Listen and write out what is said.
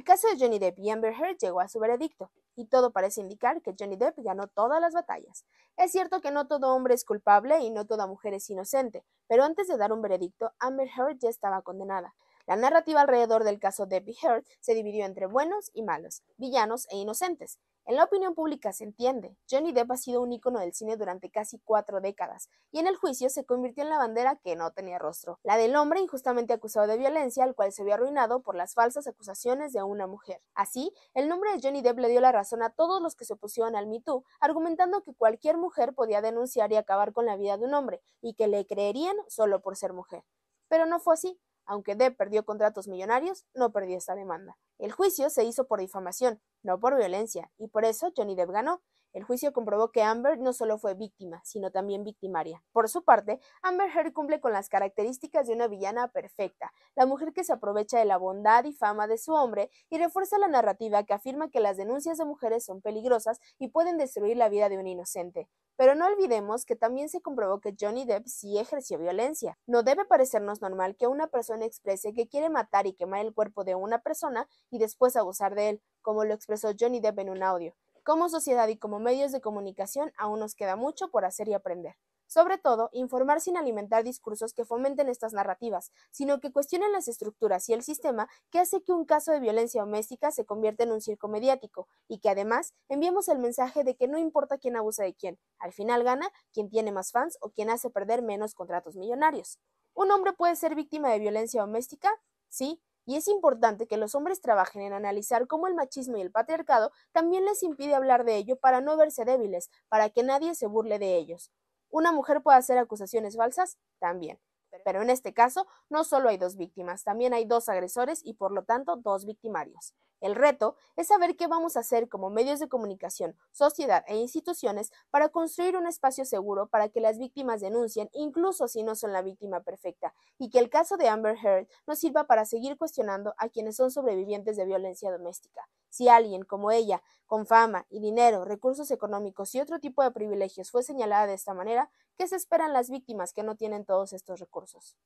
El caso de Johnny Depp y Amber Heard llegó a su veredicto, y todo parece indicar que Johnny Depp ganó todas las batallas. Es cierto que no todo hombre es culpable y no toda mujer es inocente, pero antes de dar un veredicto, Amber Heard ya estaba condenada. La narrativa alrededor del caso Debbie Heard se dividió entre buenos y malos, villanos e inocentes. En la opinión pública se entiende, Johnny Depp ha sido un ícono del cine durante casi cuatro décadas, y en el juicio se convirtió en la bandera que no tenía rostro, la del hombre injustamente acusado de violencia, al cual se había arruinado por las falsas acusaciones de una mujer. Así, el nombre de Johnny Depp le dio la razón a todos los que se opusieron al Me Too, argumentando que cualquier mujer podía denunciar y acabar con la vida de un hombre, y que le creerían solo por ser mujer. Pero no fue así. Aunque Depp perdió contratos millonarios, no perdió esta demanda. El juicio se hizo por difamación, no por violencia, y por eso Johnny Depp ganó. El juicio comprobó que Amber no solo fue víctima, sino también victimaria. Por su parte, Amber Heard cumple con las características de una villana perfecta, la mujer que se aprovecha de la bondad y fama de su hombre y refuerza la narrativa que afirma que las denuncias de mujeres son peligrosas y pueden destruir la vida de un inocente. Pero no olvidemos que también se comprobó que Johnny Depp sí ejerció violencia. No debe parecernos normal que una persona exprese que quiere matar y quemar el cuerpo de una persona y después abusar de él, como lo expresó Johnny Depp en un audio. Como sociedad y como medios de comunicación aún nos queda mucho por hacer y aprender. Sobre todo, informar sin alimentar discursos que fomenten estas narrativas, sino que cuestionen las estructuras y el sistema que hace que un caso de violencia doméstica se convierta en un circo mediático y que además enviemos el mensaje de que no importa quién abusa de quién, al final gana quien tiene más fans o quien hace perder menos contratos millonarios. ¿Un hombre puede ser víctima de violencia doméstica? Sí, y es importante que los hombres trabajen en analizar cómo el machismo y el patriarcado también les impide hablar de ello para no verse débiles, para que nadie se burle de ellos. Una mujer puede hacer acusaciones falsas también. Pero en este caso, no solo hay dos víctimas, también hay dos agresores y por lo tanto dos victimarios. El reto es saber qué vamos a hacer como medios de comunicación, sociedad e instituciones para construir un espacio seguro para que las víctimas denuncien, incluso si no son la víctima perfecta, y que el caso de Amber Heard nos sirva para seguir cuestionando a quienes son sobrevivientes de violencia doméstica. Si alguien, como ella, con fama y dinero, recursos económicos y otro tipo de privilegios fue señalada de esta manera, ¿qué se esperan las víctimas que no tienen todos estos recursos?